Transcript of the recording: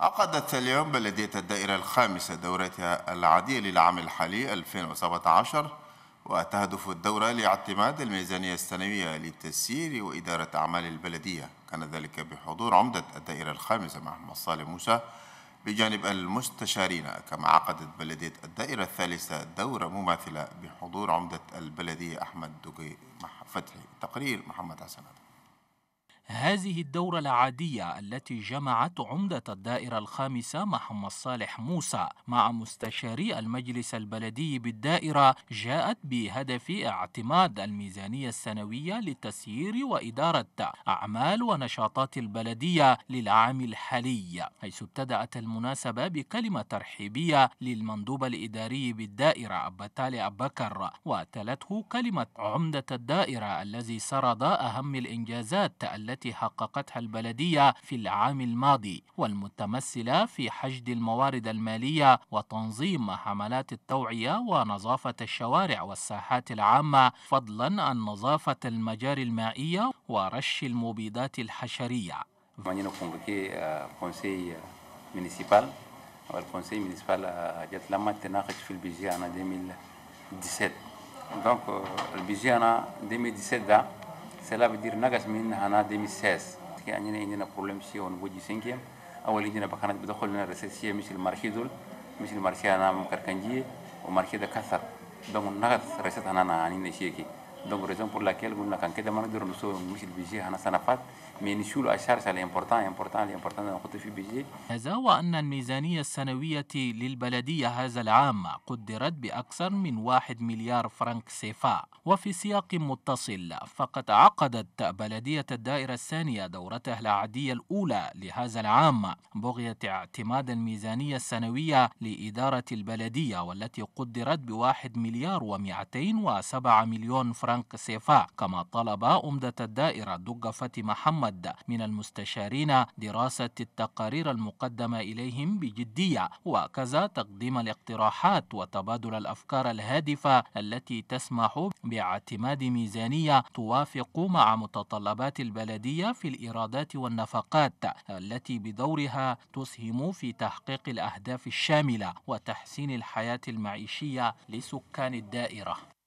عقدت اليوم بلدية الدائرة الخامسة دورتها العادية للعام الحالي 2017 وتهدف الدورة لاعتماد الميزانية السنوية لتسيير وإدارة أعمال البلدية كان ذلك بحضور عمدة الدائرة الخامسة محمد صالح موسى بجانب المستشارين كما عقدت بلدية الدائرة الثالثة دورة مماثلة بحضور عمدة البلدية أحمد دقي فتحي تقرير محمد حسن هذه الدورة العادية التي جمعت عمدة الدائرة الخامسة محمد صالح موسى مع مستشاري المجلس البلدي بالدائرة جاءت بهدف اعتماد الميزانية السنوية لتسيير وإدارة أعمال ونشاطات البلدية للعام الحالي حيث ابتدأت المناسبة بكلمة ترحيبية للمندوب الإداري بالدائرة أبتالي أبكر وتلته كلمة عمدة الدائرة الذي سرد أهم الإنجازات التي التي حققتها البلدية في العام الماضي والمتمثلة في حشد الموارد المالية وتنظيم حملات التوعية ونظافة الشوارع والساحات العامة فضلا عن نظافة المجاري المائية ورش المبيدات الحشرية والكونسي مينيسيبال جات لما تناقش في البيجي انا 2017 دونك البيجي انا 2017 cela bidir dire nagas min hana 2016 ki anyina indina problem si on woji senkiem awal indina bakana bi dakhol na recession misil marhidul dol misil marché ana mam karkanji o marhida da kasar donc nagas recession ana na anine Donc, raison pour laquelle nous avons de demander nous sommes budget mais نشيل الشارج الامبورتان امبورتان امبورتان نحط في بيجي هذا وأن الميزانية السنوية للبلدية هذا العام قدرت بأكثر من 1 مليار فرنك سيفا وفي سياق متصل فقد عقدت بلدية الدائرة الثانية دورتها العادية الأولى لهذا العام بغية اعتماد الميزانية السنوية لإدارة البلدية والتي قدرت بواحد مليار ومئتين وسبعة مليون فرنك فرانك سيفا كما طلب أمدة الدائرة دوجة فتي محمد من المستشارين دراسة التقارير المقدمة إليهم بجدية وكذا تقديم الاقتراحات وتبادل الأفكار الهادفة التي تسمح باعتماد ميزانية توافق مع متطلبات البلدية في الإيرادات والنفقات التي بدورها تسهم في تحقيق الأهداف الشاملة وتحسين الحياة المعيشية لسكان الدائرة